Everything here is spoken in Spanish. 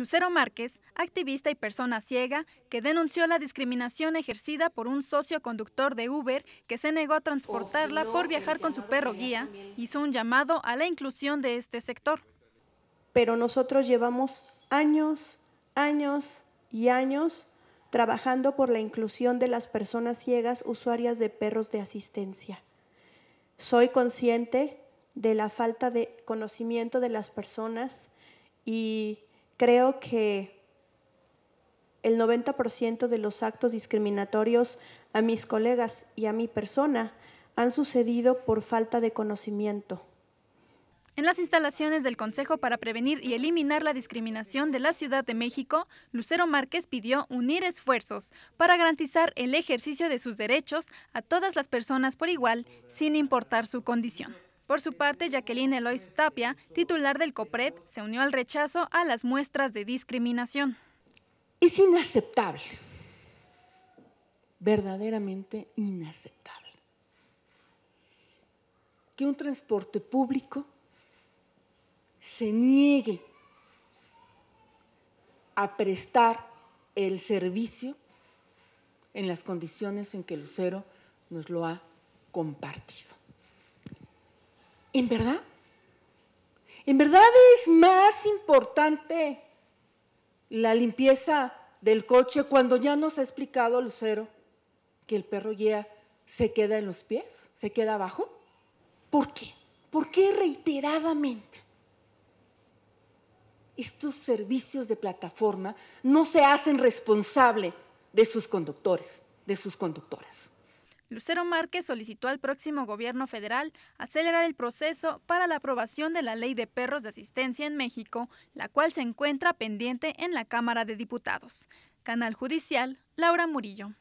Lucero Márquez, activista y persona ciega, que denunció la discriminación ejercida por un socio conductor de Uber que se negó a transportarla por viajar con su perro guía, hizo un llamado a la inclusión de este sector. Pero nosotros llevamos años, años y años trabajando por la inclusión de las personas ciegas usuarias de perros de asistencia. Soy consciente de la falta de conocimiento de las personas y creo que el 90% de los actos discriminatorios a mis colegas y a mi persona han sucedido por falta de conocimiento. En las instalaciones del Consejo para Prevenir y Eliminar la Discriminación de la Ciudad de México, Lucero Márquez pidió unir esfuerzos para garantizar el ejercicio de sus derechos a todas las personas por igual, sin importar su condición. Por su parte, Jacqueline Elois Tapia, titular del COPRET, se unió al rechazo a las muestras de discriminación. Es inaceptable, verdaderamente inaceptable, que un transporte público se niegue a prestar el servicio en las condiciones en que Lucero nos lo ha compartido. ¿En verdad? ¿En verdad es más importante la limpieza del coche cuando ya nos ha explicado Lucero que el perro guía se queda en los pies, se queda abajo? ¿Por qué? ¿Por qué reiteradamente? Estos servicios de plataforma no se hacen responsable de sus conductores, de sus conductoras. Lucero Márquez solicitó al próximo gobierno federal acelerar el proceso para la aprobación de la ley de perros de asistencia en México, la cual se encuentra pendiente en la Cámara de Diputados. Canal Judicial, Laura Murillo.